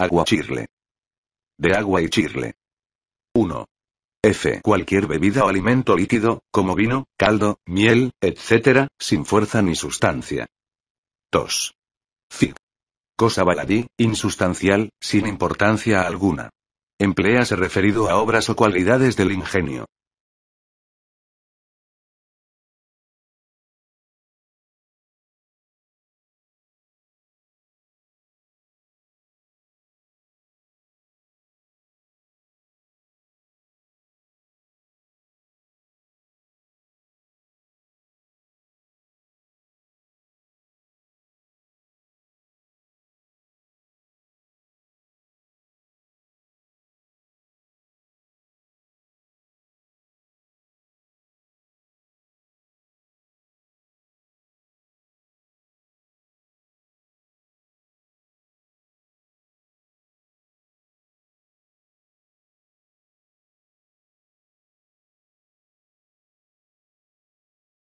Agua chirle. De agua y chirle. 1. F. Cualquier bebida o alimento líquido, como vino, caldo, miel, etc., sin fuerza ni sustancia. 2. f Cosa baladí, insustancial, sin importancia alguna. Emplease referido a obras o cualidades del ingenio.